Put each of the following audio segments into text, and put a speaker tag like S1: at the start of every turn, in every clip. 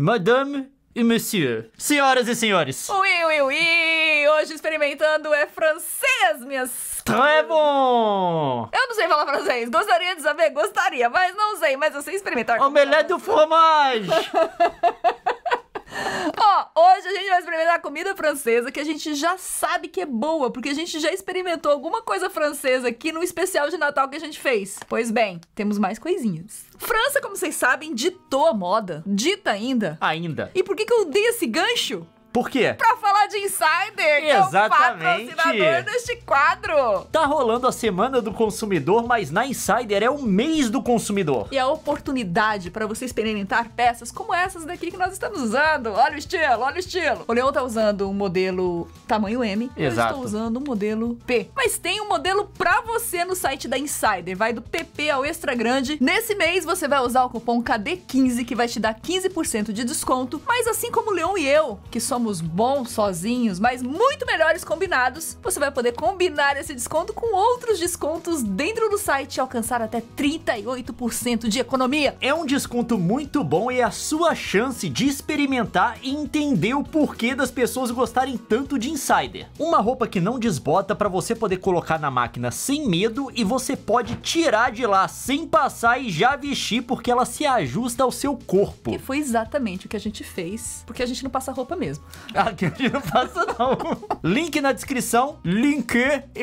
S1: Madame e Monsieur. Senhoras e senhores.
S2: Ui, ui, ui! Hoje experimentando é francês, minhas.
S1: Très bon!
S2: Eu não sei falar francês. Gostaria de saber? Gostaria, mas não sei. Mas eu sei experimentar. Omelette
S1: do fromage!
S2: hoje a gente vai experimentar comida francesa que a gente já sabe que é boa, porque a gente já experimentou alguma coisa francesa aqui no especial de Natal que a gente fez. Pois bem, temos mais coisinhas. França, como vocês sabem, ditou a moda. Dita
S1: ainda. Ainda. E por que, que eu dei esse gancho? Por quê?
S2: Pra falar de Insider, Exatamente. que é o patrocinador deste
S1: quadro. Tá rolando a Semana do Consumidor, mas na Insider é o mês do consumidor.
S2: E a oportunidade para você experimentar peças como essas daqui que nós estamos usando. Olha o estilo, olha o estilo. O Leon tá usando um modelo tamanho M, Exato. eu estou usando um modelo P. Mas tem um modelo pra você no site da Insider, vai do PP ao extra grande. Nesse mês você vai usar o cupom KD15 que vai te dar 15% de desconto, mas assim como o Leon e eu, que só somos bons sozinhos, mas muito melhores combinados, você vai poder combinar esse desconto com outros descontos dentro do site e alcançar até 38% de economia.
S1: É um desconto muito bom e é a sua chance de experimentar e entender o porquê das pessoas gostarem tanto de Insider. Uma roupa que não desbota para você poder colocar na máquina sem medo e você pode tirar de lá sem passar e já vestir porque ela se ajusta ao seu corpo. E
S2: foi exatamente o que a gente fez, porque a gente não passa roupa mesmo.
S1: Aqui a gente não passa, não. Link na descrição. Link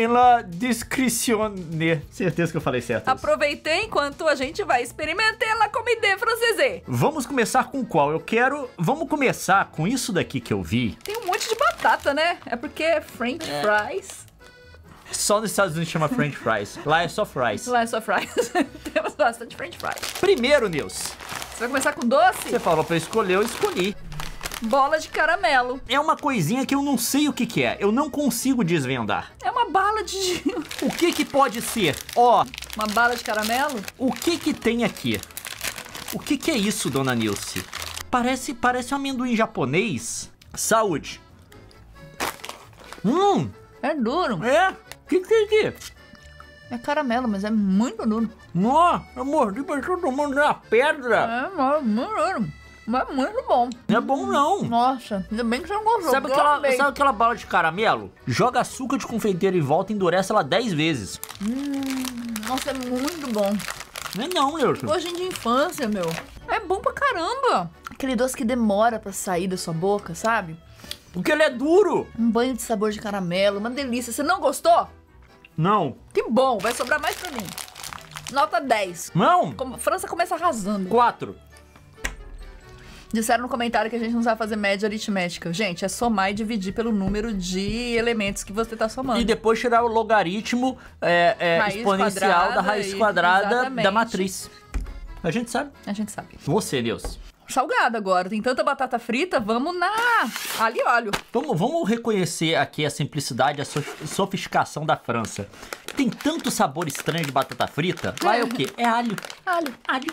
S1: na descrição. Certeza que eu falei certo.
S2: Aproveitei enquanto a gente vai experimentar com comida francesa.
S1: Vamos começar com qual? Eu quero... Vamos começar com isso daqui que eu vi.
S2: Tem um monte de batata, né? É porque é french é. fries.
S1: Só nos Estados Unidos chama french fries. Lá é só fries.
S2: Lá é só fries. Temos bastante french fries.
S1: Primeiro, Nils.
S2: Você vai começar com doce? Você
S1: falou pra eu escolher, eu escolhi bola de caramelo. É uma coisinha que eu não sei o que, que é. Eu não consigo desvendar. É uma bala de O que que pode ser? Ó. Oh, uma bala de caramelo? O que que tem aqui? O que que é isso, dona Nilce? Parece, parece um amendoim japonês. Saúde. Hum. É duro. É? O que que tem aqui?
S2: É caramelo, mas é muito duro. Nossa, eu mordi, mas eu tô tomando na pedra. É, mas é muito duro. Mas é muito bom. Não é bom, não. Nossa, ainda bem que você não gostou. Sabe aquela, sabe
S1: aquela bala de caramelo? Joga açúcar de confeiteiro em volta e endurece ela 10 vezes.
S2: Hum, nossa, é muito bom.
S1: Não é não, Leandro. Hoje
S2: é de infância, meu. É bom pra caramba. Aquele doce que demora pra sair da sua boca, sabe? Porque ele é duro. Um banho de sabor de caramelo, uma delícia. Você não gostou? Não. Que bom, vai sobrar mais pra mim. Nota 10. Não. França começa arrasando. 4. Disseram no comentário que a gente não sabe fazer média aritmética. Gente, é somar e dividir pelo número de elementos que você está somando. E depois
S1: tirar o logaritmo é, é, exponencial da raiz quadrada e, da matriz. A gente sabe. A gente sabe. Você, Deus.
S2: Salgado agora, tem tanta batata frita, vamos na ali óleo.
S1: Vamos, vamos reconhecer aqui a simplicidade, a sofisticação da França. Tem tanto sabor estranho de batata frita, lá é o quê? É alho. Alho. Alho.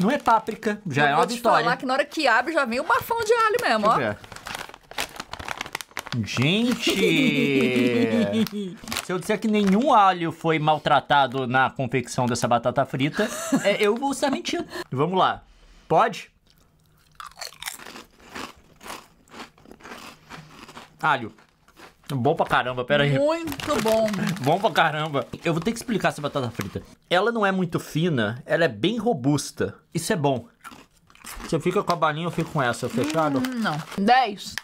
S1: Não é páprica, já eu é uma vitória. Vou falar
S2: que na hora que abre já vem o bafão de alho mesmo, ó.
S1: É. Gente! Se eu disser que nenhum alho foi maltratado na confecção dessa batata frita, é, eu vou estar mentindo. Vamos lá. Pode? Alho. Bom pra caramba, pera aí.
S2: Muito bom.
S1: bom pra caramba. Eu vou ter que explicar essa batata frita. Ela não é muito fina, ela é bem robusta. Isso é bom. Você fica com a balinha, eu fico com essa. Fechado? Hum,
S2: não. 10.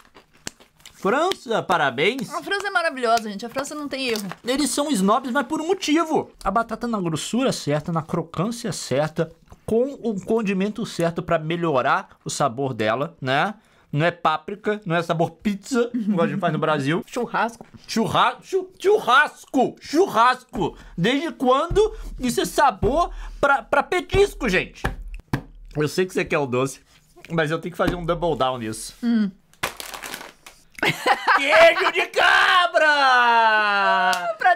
S1: França, parabéns.
S2: A França é maravilhosa, gente. A França
S1: não tem erro. Eles são snobs, mas por um motivo. A batata na grossura certa, na crocância certa, com o condimento certo para melhorar o sabor dela, né? não é páprica, não é sabor pizza, como a gente faz no Brasil. Churrasco. Churra churrasco! Churrasco! Desde quando isso é sabor pra, pra petisco, gente? Eu sei que você quer o doce, mas eu tenho que fazer um double down nisso.
S2: Hum. Queijo de cabra!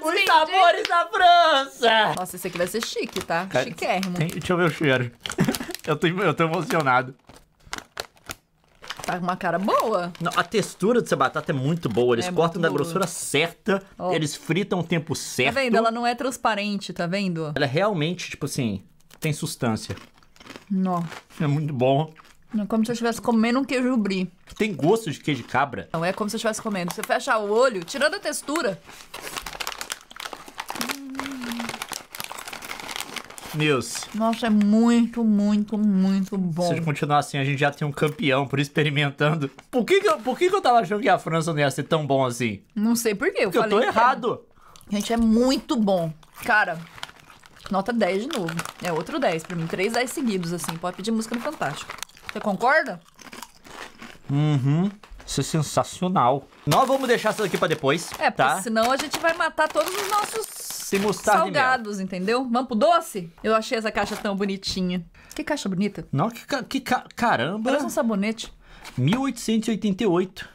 S2: Os sabores da França! Nossa, esse aqui vai ser chique, tá? Cara, Chiquérrimo. deixa
S1: eu ver o cheiro. eu, tô, eu tô emocionado. Tá uma cara boa. Não, a textura dessa batata é muito boa. Eles é cortam da boa. grossura certa, oh. eles fritam o tempo tá certo. Tá vendo? Ela
S2: não é transparente, tá vendo?
S1: Ela é realmente, tipo assim, tem substância. Não. É muito bom.
S2: É como se eu estivesse comendo um queijo brie.
S1: Tem gosto de queijo de cabra?
S2: Não, é como se eu estivesse comendo. Você fecha o olho, tirando a textura, News. Nossa, é muito, muito, muito bom. Se
S1: continuar assim, a gente já tem um campeão por experimentando. Por que que eu, por que que eu tava achando que a França não ia ser tão bom assim?
S2: Não sei por quê. Eu, Porque eu tô é errado. Era. Gente, é muito bom. Cara, nota 10 de novo. É outro 10 pra mim. Três 10 seguidos, assim. Pode pedir música no Fantástico. Você concorda?
S1: Uhum. Isso é sensacional. Nós vamos deixar isso daqui pra depois. É, tá? senão
S2: a gente vai matar todos os nossos
S1: sem mostarda Salgados,
S2: entendeu? Vamos pro doce? Eu achei essa caixa tão bonitinha. Que caixa bonita.
S1: Não, que, ca... que ca... caramba. Parece um sabonete. 1888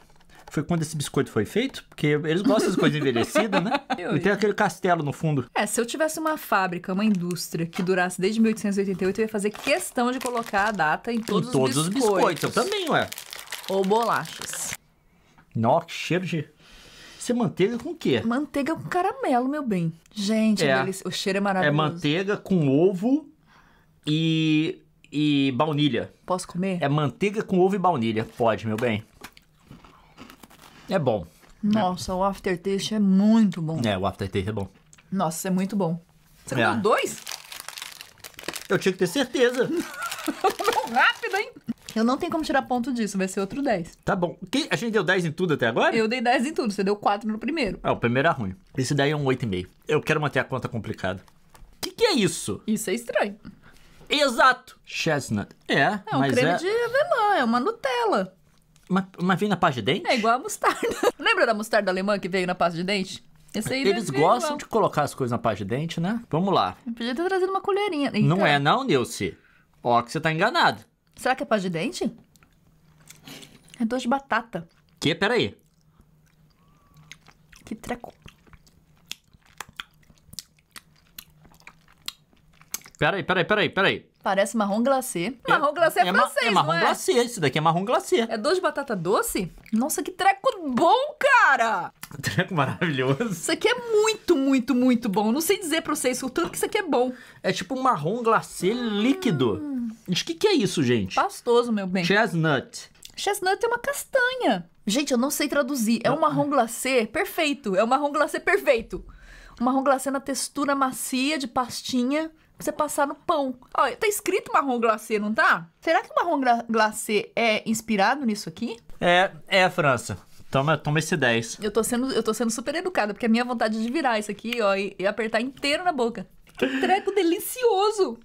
S1: foi quando esse biscoito foi feito, porque eles gostam das coisas envelhecidas, né? e tem aquele castelo no fundo.
S2: É, se eu tivesse uma fábrica, uma indústria que durasse desde 1888, eu ia fazer questão de colocar a data em todos, em os biscoitos. Em todos os biscoitos,
S1: eu também, ué. Ou bolachas. Nossa, que cheiro de... Isso é manteiga com o quê? Manteiga
S2: com caramelo, meu bem. Gente, é. é Delici...
S1: o cheiro é maravilhoso. É manteiga com ovo e, e baunilha. Posso comer? É manteiga com ovo e baunilha. Pode, meu bem. É bom.
S2: Nossa, o aftertaste é muito bom. É,
S1: o aftertaste é bom.
S2: Nossa, é muito bom. Você é. comeu é. dois?
S1: Eu tinha que ter certeza.
S2: rápido, hein? Eu não tenho como tirar ponto disso, vai ser outro
S1: 10. Tá bom. Que, a gente deu 10 em tudo até agora? Eu dei 10 em tudo, você deu 4 no primeiro. Ah, o primeiro é ruim. Esse daí é um 8,5. Eu quero manter a conta complicada. O que, que é isso? Isso é estranho. Exato! Chestnut. É, É um mas creme é... de
S2: avelã, é uma Nutella.
S1: Mas, mas vem na pasta de dente?
S2: É igual a mostarda. Lembra da mostarda alemã que veio na pasta de dente? Esse aí Eles gostam de
S1: colocar as coisas na pasta de dente, né? Vamos lá.
S2: Eu podia ter trazido uma colherinha. Não é
S1: não, Nilce? Ó que você tá enganado.
S2: Será que é pasta de dente? É doce de batata. Que? Peraí. Que treco.
S1: Peraí, peraí, peraí, peraí.
S2: Parece marrom glacê. É, marrom glacê é, é, é francês, É marrom é? glacê,
S1: esse daqui é marrom
S2: glacê. É doce de batata doce? Nossa, que treco bom, cara!
S1: Treco maravilhoso. Isso aqui é muito, muito, muito bom. Não sei dizer pra vocês o tanto que isso aqui é bom. É tipo marrom glacê hum. líquido. Gente, o que, que é isso, gente? Pastoso, meu bem. Chestnut. Chestnut
S2: é uma castanha. Gente, eu não sei traduzir. É um marrom glacê perfeito. É um marrom glacê perfeito. Um marrom glacê na textura macia de pastinha você passar no pão. Olha, tá escrito marrom glacê, não tá? Será que o marrom glacê é inspirado nisso aqui?
S1: É, é, França. Toma, toma esse 10.
S2: Eu tô, sendo, eu tô sendo super educada, porque a minha vontade é de virar isso aqui, ó, e, e apertar inteiro na boca. Que treco delicioso!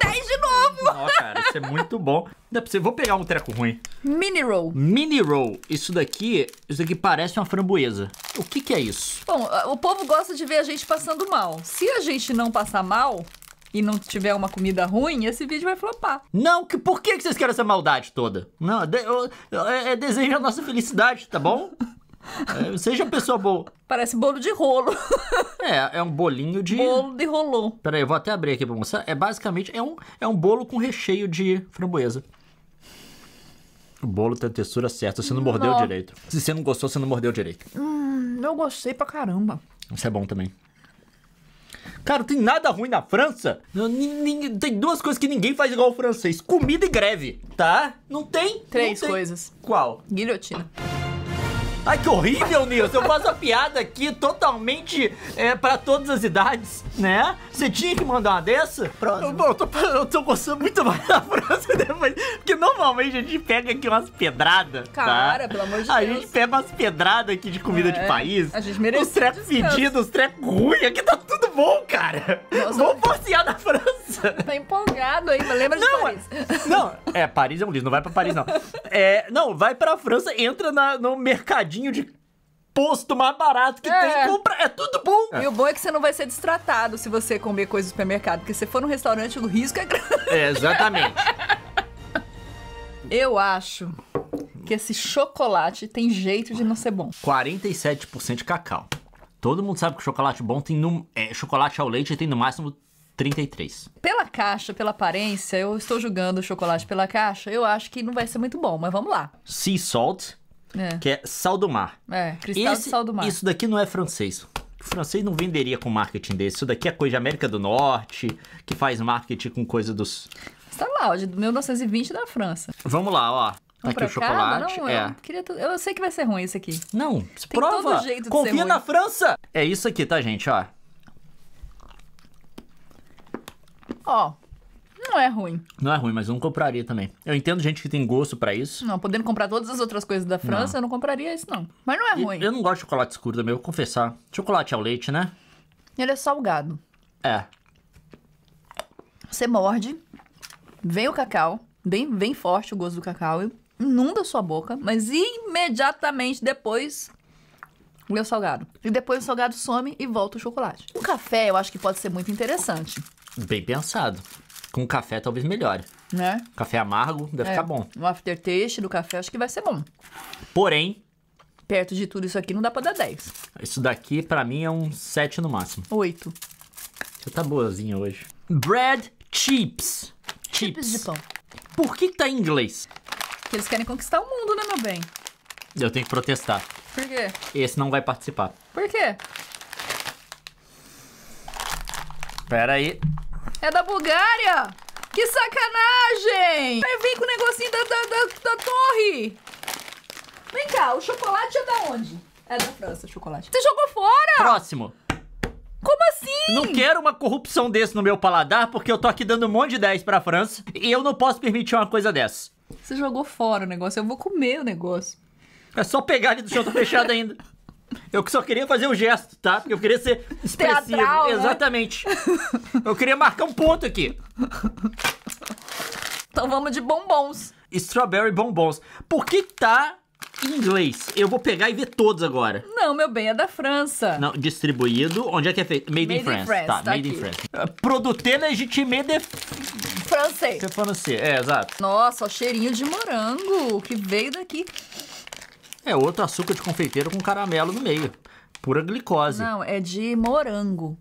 S2: 10 de
S1: novo! Ó, cara, isso é muito bom. Dá pra você... Vou pegar um treco ruim.
S2: Mini roll.
S1: Mini roll. Isso daqui, isso daqui parece uma framboesa. O que que é isso?
S2: Bom, o povo gosta de ver a gente passando mal. Se a gente não passar mal, e não tiver uma
S1: comida ruim, esse vídeo vai flopar. Não, que, por que, vocês querem essa maldade toda? Não, de, eu, eu, é, é desejo a nossa felicidade, tá bom? É, seja pessoa boa. Parece bolo de rolo. é, é um bolinho de. Bolo de rolô. Pera aí, eu vou até abrir aqui pra mostrar. É basicamente é um, é um bolo com recheio de framboesa. O bolo tem a textura certa, você não mordeu não. direito. Se você não gostou, você não mordeu direito.
S2: Hum, eu gostei pra caramba.
S1: Isso é bom também. Cara, tem nada ruim na França. tem duas coisas que ninguém faz igual o francês: comida e greve, tá? Não tem? Três não tem. coisas. Qual? Guilhotina. Ai, que horrível, Nilson. Eu faço a piada aqui totalmente é, pra todas as idades, né? Você tinha que mandar uma dessa? Pronto. Bom, eu tô, eu tô gostando muito mais da próxima né? Porque normalmente a gente pega aqui umas pedradas. Tá? Cara, tá? pelo amor de a Deus. A gente pega umas pedradas aqui de comida é, de país. A gente merece. Os trecos pedidos, os trecos ruins. Aqui tá tudo bom, cara. Nossa, Vamos passear na França. Tá empolgado aí, mas lembra não, de Paris. Não, é, Paris é um livro. Não vai pra Paris, não. É, não, vai pra França, entra na, no mercadinho de posto mais barato que é. tem. Compra,
S2: é tudo bom. É. E o bom é que você não vai ser destratado se você comer coisa do supermercado, porque se for num restaurante, o risco é grande.
S1: É, exatamente.
S2: Eu acho que esse chocolate tem jeito de não ser bom.
S1: 47% de cacau. Todo mundo sabe que chocolate bom tem no. É, chocolate ao leite tem no máximo 33.
S2: Pela caixa, pela aparência, eu estou julgando o chocolate pela caixa, eu acho que não vai ser muito bom, mas vamos lá.
S1: Sea salt, é. Que é sal do mar.
S2: É, cristal Esse, de sal do mar. Isso
S1: daqui não é francês. O francês não venderia com marketing desse. Isso daqui é coisa de América do Norte, que faz marketing com coisa dos.
S2: Está lá, de 1920 da França.
S1: Vamos lá, ó. Tá aqui o chocolate. Não, é. eu,
S2: queria tu... eu sei que vai ser ruim isso aqui. Não, Tem prova. Todo jeito de Confia ser na França.
S1: É isso aqui, tá, gente? Ó.
S2: Ó. Não é ruim.
S1: Não é ruim, mas não compraria também. Eu entendo gente que tem gosto para isso.
S2: Não, podendo comprar todas as outras coisas da França, não. eu não compraria isso, não. Mas não é e ruim. Eu
S1: não gosto de chocolate escuro também, eu vou confessar. Chocolate ao é leite, né?
S2: Ele é salgado. É. Você morde, vem o cacau, bem, bem forte o gosto do cacau, inunda sua boca, mas imediatamente depois o meu salgado. E depois o salgado some e volta o chocolate. O café eu acho que pode ser muito interessante.
S1: Bem pensado. Com café talvez melhore. Né? Café amargo deve é. ficar bom.
S2: Um aftertaste do café acho que vai ser bom. Porém... Perto de tudo isso aqui não dá pra dar 10.
S1: Isso daqui para mim é um 7 no máximo. 8. Você tá boazinha hoje. Bread chips. chips. Chips de pão. Por que tá em inglês?
S2: Porque eles querem conquistar o mundo, né, meu bem?
S1: Eu tenho que protestar. Por quê? Esse não vai participar. Por quê? Pera aí.
S2: É da Bulgária? Que sacanagem! Aí vem com o negocinho da, da, da, da torre. Vem cá, o chocolate é da onde? É da França, o chocolate. Você jogou fora!
S1: Próximo. Como assim? Não quero uma corrupção desse no meu paladar, porque eu tô aqui dando um monte de 10 pra França e eu não posso permitir uma coisa dessa. Você jogou
S2: fora o negócio, eu vou comer o
S1: negócio. É só pegar ali do chão, tá fechado ainda. Eu só queria fazer o um gesto, tá? Porque eu queria ser expressivo. Teatral, né? Exatamente. Eu queria marcar um ponto aqui.
S2: Então vamos de bombons.
S1: Strawberry bombons. Por que tá em inglês? Eu vou pegar e ver todos agora.
S2: Não, meu bem, é da França.
S1: Não, distribuído. Onde é que é feito? Made, made in, France. France. Tá, tá made aqui. in France. Ah, produté legitimé de francês. Você é francês, é, exato.
S2: Nossa, o cheirinho de morango que veio daqui.
S1: É outro açúcar de confeiteiro com caramelo no meio. Pura glicose. Não,
S2: é de morango.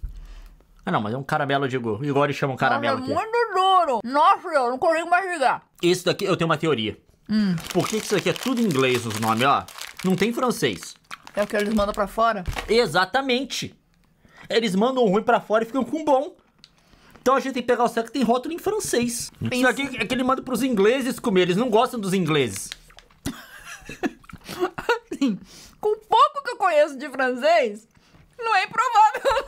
S1: Ah, não, mas é um caramelo, eu digo. Igual eles chamam caramelo aqui. É
S2: muito duro. Nossa, eu não consigo mais ligar.
S1: Isso daqui, eu tenho uma teoria. Hum. Por que isso daqui é tudo em inglês os nomes, ó? Não tem francês. É o que eles mandam pra fora? Exatamente. Eles mandam o ruim pra fora e ficam com o bom. Então a gente tem que pegar o certo que tem rótulo em francês. Pensa. Isso aqui é que ele manda pros ingleses comer. Eles não gostam dos ingleses.
S2: assim, com pouco que eu conheço de francês, não é improvável,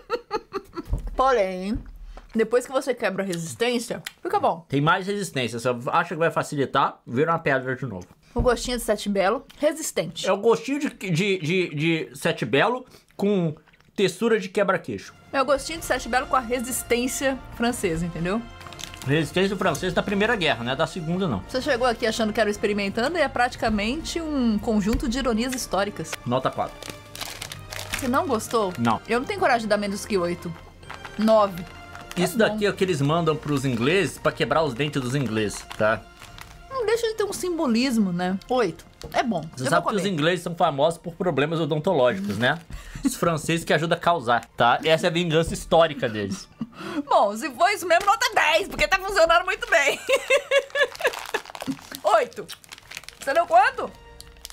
S2: não. Porém, depois que você quebra a resistência, fica bom.
S1: Tem mais resistência. Você acha que vai facilitar, vira uma pedra de novo.
S2: O gostinho de sete belo, resistente.
S1: É o gostinho de, de, de, de sete belo com textura de quebra-queixo.
S2: É o gostinho de sete belo com a resistência francesa, entendeu?
S1: Resistência francês da Primeira Guerra, né? Da Segunda, não.
S2: Você chegou aqui achando que era experimentando e é praticamente um conjunto de ironias históricas. Nota 4. Você não gostou? Não. Eu não tenho coragem de dar menos que 8.
S1: 9. Tá Isso é daqui é o que eles mandam pros ingleses para quebrar os dentes dos ingleses, tá?
S2: Não deixa de ter um simbolismo, né? 8. É bom. Você sabe que os
S1: ingleses são famosos por problemas odontológicos, né? Os franceses que ajudam a causar, tá? Essa é a vingança histórica deles.
S2: Bom, se for isso mesmo, nota 10, porque tá funcionando muito bem. 8. Você deu quanto?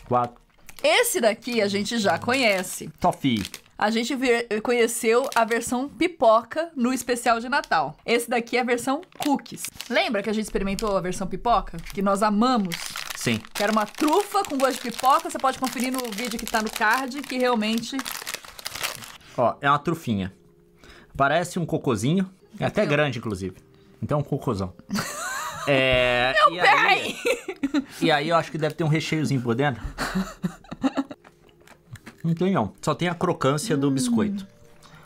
S2: 4. Esse daqui a gente já conhece. Toffee. A gente conheceu a versão pipoca no especial de Natal. Esse daqui é a versão cookies. Lembra que a gente experimentou a versão pipoca? Que nós amamos. Sim. Que era uma trufa com gosto de pipoca. Você pode conferir no vídeo que tá no card, que realmente.
S1: Ó, é uma trufinha. Parece um cocozinho. É até grande, inclusive. Então um cocôzão. É. Meu e aí, e aí eu acho que deve ter um recheiozinho por dentro. Não tem não. Só tem a crocância hum. do biscoito.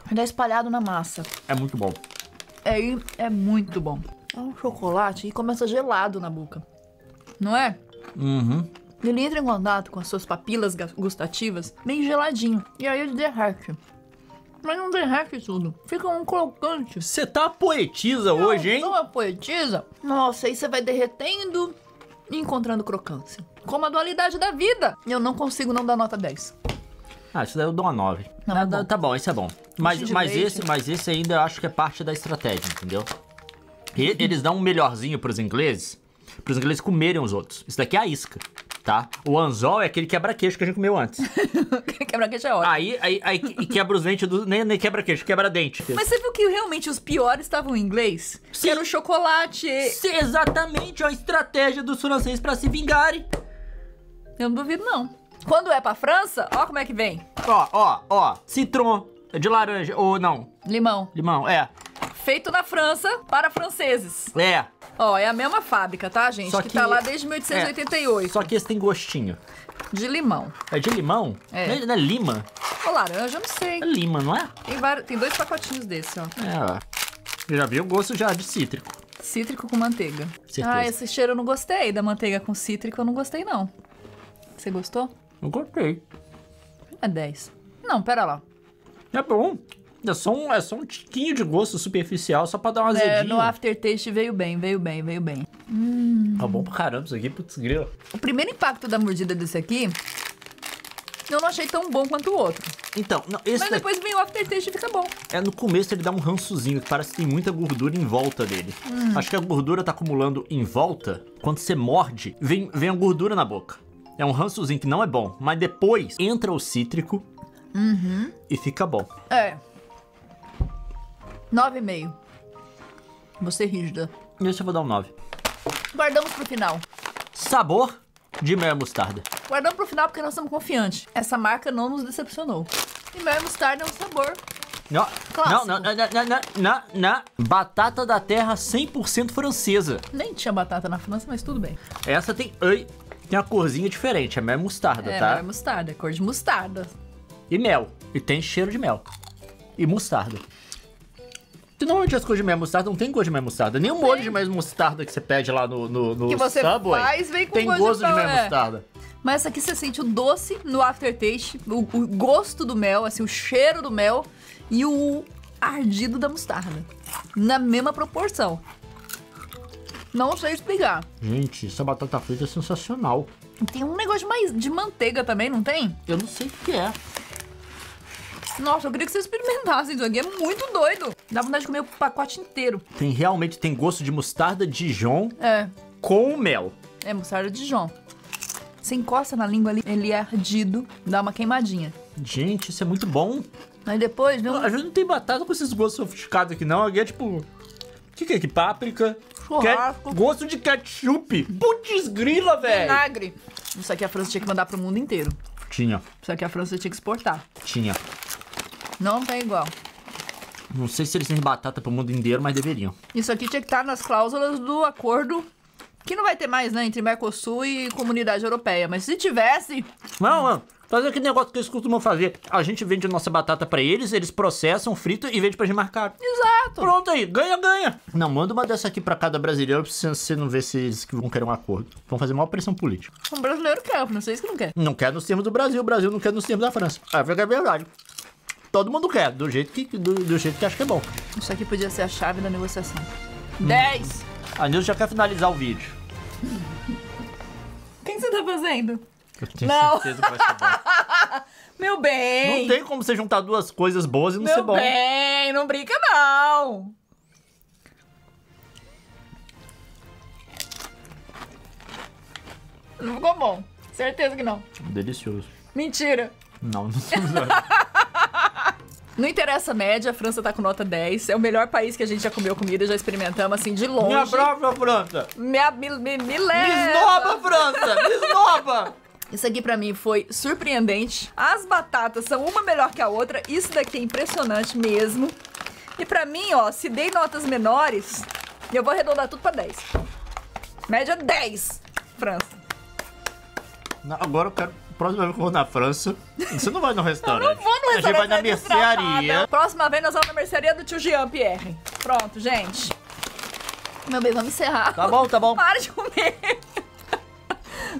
S2: Ainda é espalhado na massa. É muito bom. É, é muito bom. É um chocolate e começa gelado na boca. Não é? Uhum. Ele entra em contato com as suas papilas gustativas bem geladinho. E aí ele derrete mas não derrete tudo. Fica um crocante.
S1: Você tá poetisa Eu hoje, hein? Tô
S2: uma poetisa. Nossa, aí você vai derretendo e encontrando crocância. Como a dualidade da vida. Eu não consigo não dar nota 10.
S1: Ah, isso daí eu dou uma 9. Não, ah, é bom. Tá bom, isso é bom. Mas, mas, esse, mas esse ainda eu acho que é parte da estratégia, entendeu? E, eles dão um melhorzinho pros ingleses, pros ingleses comerem os outros. Isso daqui é a isca tá? O anzol é aquele quebra-queixo que a gente comeu antes. quebra-queixo é ótimo. Aí, aí, aí quebra os dentes do. Nem, nem quebra-queixo, quebra-dente. Mas você
S2: viu que realmente os piores estavam em inglês? Sim. Que era o chocolate. Sim, exatamente, é a estratégia dos franceses para se vingarem. Eu não duvido, não. Quando é pra França, ó como é que vem. Ó, ó,
S1: ó, citron de laranja, ou não. Limão. Limão, é.
S2: Feito na França para franceses. É. Ó, é a mesma fábrica, tá, gente? Só que, tá que tá lá desde 1888.
S1: É, só que esse tem gostinho. De limão. É de limão? É. Não é, é lima?
S2: Ou laranja, eu não sei. É
S1: lima, não é?
S2: Tem, vários, tem dois pacotinhos desse, ó.
S1: É, ó. Já vi o gosto já de cítrico.
S2: Cítrico com manteiga. Certeza. Ah, esse cheiro eu não gostei da manteiga com cítrico, eu não gostei, não. Você gostou?
S1: Eu gostei.
S2: É 10. Não, pera lá.
S1: É bom. É só, um, é só um tiquinho de gosto superficial, só pra dar uma azedinha. É, no
S2: aftertaste veio bem, veio bem, veio bem. Hum.
S1: Tá bom pra caramba isso aqui, putz grilo.
S2: O primeiro impacto da mordida desse aqui, eu não achei tão bom quanto o outro. Então, não, esse Mas depois vem o aftertaste e fica bom.
S1: É, no começo ele dá um rançozinho, que parece que tem muita gordura em volta dele. Hum. Acho que a gordura tá acumulando em volta, quando você morde, vem, vem a gordura na boca. É um rançozinho que não é bom, mas depois entra o cítrico uhum. e fica bom.
S2: É, 9,5. Você rígida.
S1: Isso eu vou dar um 9.
S2: Guardamos pro final.
S1: Sabor de mel e mostarda.
S2: Guardamos pro final porque nós estamos confiantes. Essa marca não nos decepcionou. E mel e mostarda é um sabor
S1: não, não, não, não, não, Batata da terra 100% francesa.
S2: Nem tinha batata na França, mas tudo bem.
S1: Essa tem... Ai, tem uma corzinha diferente, é mel mostarda, é, tá? É,
S2: mostarda, cor de mostarda.
S1: E mel. E tem cheiro de mel. E mostarda normalmente as coisas de mostarda não tem gosto de mostarda. Nenhum Sim. molho de mostarda que você pede lá no, no, no que você Subway faz, vem com tem gosto, de, de é. mostarda.
S2: Mas essa aqui você sente o doce no aftertaste, o, o gosto do mel, assim, o cheiro do mel e o ardido da mostarda. Na mesma proporção. Não sei explicar.
S1: Gente, essa batata frita é sensacional.
S2: Tem um negócio mais, de manteiga também, não tem? Eu não sei o que é. Nossa, eu queria que vocês experimentassem isso aqui. É muito doido. Dá vontade de comer o pacote inteiro.
S1: Tem realmente, tem gosto de mostarda Dijon é. com mel.
S2: É, mostarda Dijon. Você encosta na língua ali, ele é ardido, dá uma queimadinha.
S1: Gente, isso é muito bom. Aí depois... Não... A gente não tem batata com esses gostos sofisticados aqui, não. Aqui é tipo... O que, que é aqui? Páprica? Churrasco. Gosto de ketchup. Putz grila, velho. Vinagre. Isso
S2: aqui a França tinha que mandar pro mundo inteiro. Tinha. Isso aqui a França tinha que exportar. Tinha. Não tá igual.
S1: Não sei se eles têm batata pro mundo inteiro, mas deveriam.
S2: Isso aqui tinha que estar tá nas cláusulas do acordo que não vai ter mais, né, entre Mercosul e Comunidade Europeia.
S1: Mas se tivesse... Não, mano. Fazer aquele negócio que eles costumam fazer. A gente vende a nossa batata para eles, eles processam, fritam e vende pra gente marcar. Exato. Pronto aí, ganha, ganha. Não, manda uma dessa aqui para cada brasileiro pra você não ver se eles vão querer um acordo. Vão fazer maior pressão política.
S2: Um brasileiro quer, não sei se que não quer.
S1: Não quer nos termos do Brasil, o Brasil não quer nos termos da França. É, é verdade todo mundo quer, do jeito que, do, do jeito que acha que é bom. Isso aqui podia ser a chave da negociação.
S2: 10! Hum.
S1: A Nilce já quer finalizar o vídeo.
S2: O que, você tá fazendo?
S1: Eu tenho não. certeza que vai ser
S2: bom. Meu
S1: bem! Não tem como você juntar duas coisas boas e não Meu ser bom. Meu
S2: bem, não brinca não! Não ficou bom. Certeza que não. Delicioso. Mentira.
S1: Não, não.
S2: Não interessa a média, a França tá com nota 10. É o melhor país que a gente já comeu comida, já experimentamos, assim, de longe. Minha própria França! Minha, me, me, me leva! França! Me Isso aqui pra mim foi surpreendente. As batatas são uma melhor que a outra. Isso daqui é impressionante mesmo. E pra mim, ó, se dei notas menores, eu vou arredondar tudo pra 10. Média 10, França.
S1: Agora eu quero próxima vez que eu vou na França, você não vai no restaurante. Eu não vou no restaurante. A gente vai na é mercearia.
S2: Próxima vez nós vamos na mercearia do tio Jean Pierre. Pronto, gente. Meu bem, vamos encerrar.
S1: Tá bom, tá bom. Para
S2: de comer.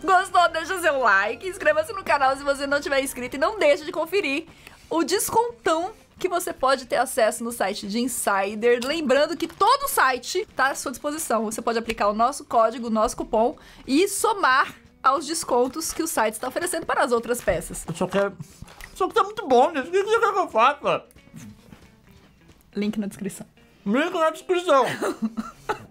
S2: Gostou? Deixa seu like, inscreva-se no canal se você não tiver inscrito e não deixe de conferir o descontão que você pode ter acesso no site de Insider. Lembrando que todo o site está à sua disposição. Você pode aplicar o nosso código, o nosso cupom e somar aos descontos que o site está oferecendo para as outras peças.
S1: Só que, só que tá muito bom, né? O que você quer que eu faça? Link na descrição. Link na descrição.